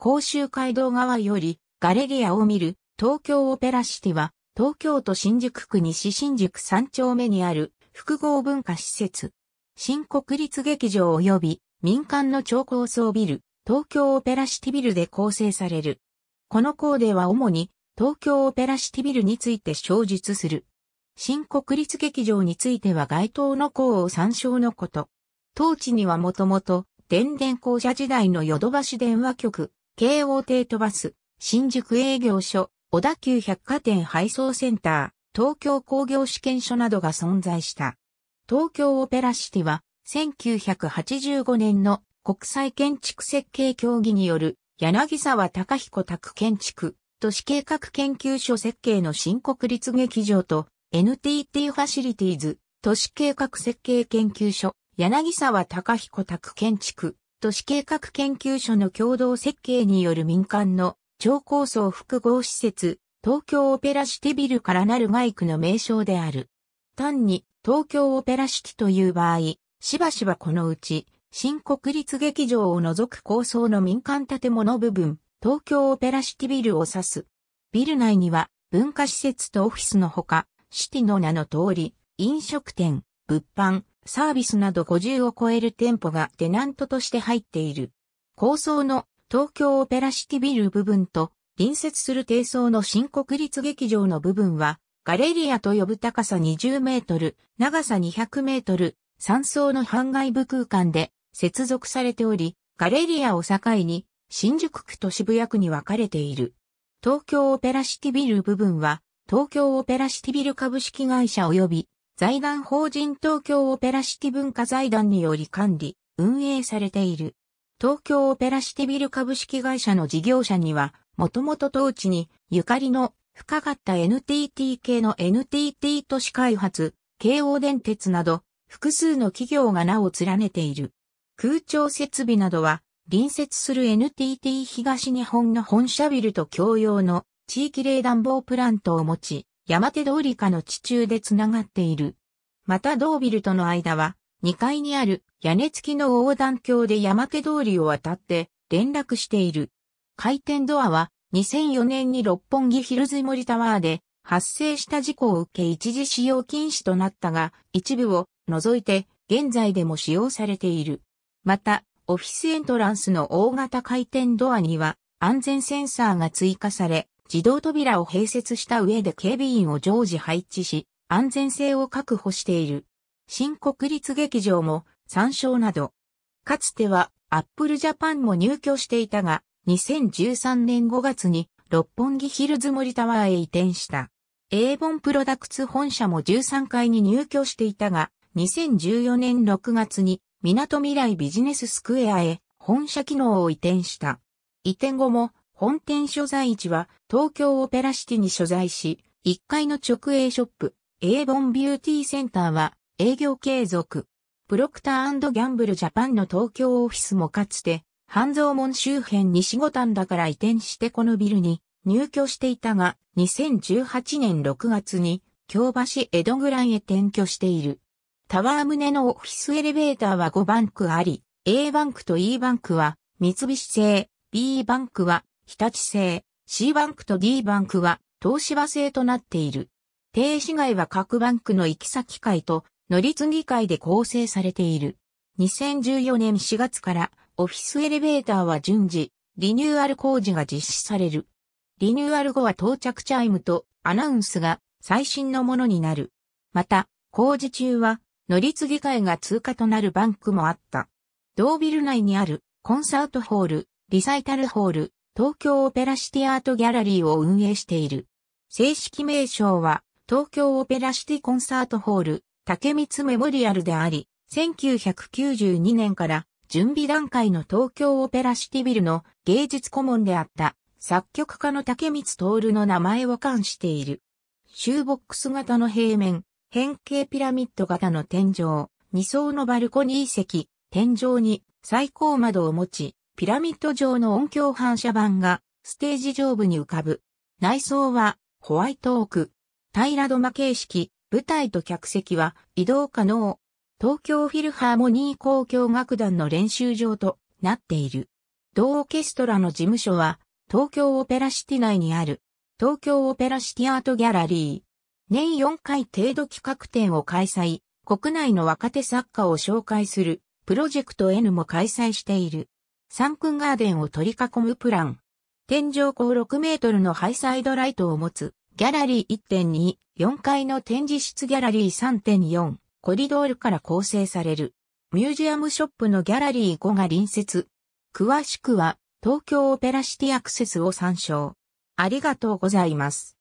甲州街道側よりガレリアを見る東京オペラシティは東京都新宿区西新宿3丁目にある複合文化施設。新国立劇場及び民間の超高層ビル、東京オペラシティビルで構成される。このコーデは主に東京オペラシティビルについて詳述する。新国立劇場については該当の校を参照のこと。当地にはもともと、電電校舎時代のヨドバシ電話局、京王帝都バス、新宿営業所、小田急百貨店配送センター、東京工業試験所などが存在した。東京オペラシティは、1985年の国際建築設計協議による柳沢隆彦宅建築、都市計画研究所設計の新国立劇場と NTT ファシリティーズ、都市計画設計研究所、柳沢隆彦宅建築、都市計画研究所の共同設計による民間の超高層複合施設、東京オペラシティビルからなる外区の名称である。単に東京オペラシティという場合、しばしばこのうち、新国立劇場を除く高層の民間建物部分、東京オペラシティビルを指す。ビル内には文化施設とオフィスのほか、シティの名の通り、飲食店、物販、サービスなど50を超える店舗がテナントとして入っている。高層の東京オペラシティビル部分と隣接する低層の新国立劇場の部分はガレリアと呼ぶ高さ20メートル、長さ200メートル、3層の半外部空間で接続されており、ガレリアを境に新宿区と渋谷区に分かれている。東京オペラシティビル部分は東京オペラシティビル株式会社及び財団法人東京オペラシティ文化財団により管理、運営されている。東京オペラシティビル株式会社の事業者には、もともと当地にゆかりの深かった NTT 系の NTT 都市開発、京王電鉄など、複数の企業が名を連ねている。空調設備などは、隣接する NTT 東日本の本社ビルと共用の地域冷暖房プラントを持ち、山手通り下の地中でつながっている。また同ビルとの間は、2階にある屋根付きの横断橋で山手通りを渡って連絡している。回転ドアは2004年に六本木ヒルズ森タワーで発生した事故を受け一時使用禁止となったが、一部を除いて現在でも使用されている。また、オフィスエントランスの大型回転ドアには安全センサーが追加され、自動扉を併設した上で警備員を常時配置し、安全性を確保している。新国立劇場も参照など。かつてはアップルジャパンも入居していたが、2013年5月に六本木ヒルズ森タワーへ移転した。エーボンプロダクツ本社も13階に入居していたが、2014年6月に港未来ビジネススクエアへ本社機能を移転した。移転後も本店所在地は東京オペラシティに所在し、1階の直営ショップ、エーボンビューティーセンターは営業継続。プロクターギャンブルジャパンの東京オフィスもかつて、半蔵門周辺西五んだから移転してこのビルに入居していたが、2018年6月に京橋江戸ぐらいへ転居している。タワー棟のオフィスエレベーターは5バンクあり、A バンクと E バンクは三菱製、B バンクは日立製、C バンクと D バンクは東芝製となっている。停止外は各バンクの行き先会と乗り継ぎ会で構成されている。2014年4月からオフィスエレベーターは順次、リニューアル工事が実施される。リニューアル後は到着チャイムとアナウンスが最新のものになる。また、工事中は乗り継ぎ会が通過となるバンクもあった。同ビル内にあるコンサートホール、リサイタルホール、東京オペラシティアートギャラリーを運営している。正式名称は、東京オペラシティコンサートホール、竹光メモリアルであり、1992年から準備段階の東京オペラシティビルの芸術顧問であった作曲家の竹光徹の名前を冠している。シューボックス型の平面、変形ピラミッド型の天井、2層のバルコニー席、天井に最高窓を持ち、ピラミッド状の音響反射板がステージ上部に浮かぶ。内装はホワイトオーク。平土間形式、舞台と客席は移動可能。東京フィルハーモニー交響楽団の練習場となっている。同オーケストラの事務所は東京オペラシティ内にある東京オペラシティアートギャラリー。年4回程度企画展を開催。国内の若手作家を紹介するプロジェクト N も開催している。三ンガーデンを取り囲むプラン。天井高6メートルのハイサイドライトを持つ、ギャラリー1.2、4階の展示室ギャラリー3.4、コリドールから構成される。ミュージアムショップのギャラリー5が隣接。詳しくは、東京オペラシティアクセスを参照。ありがとうございます。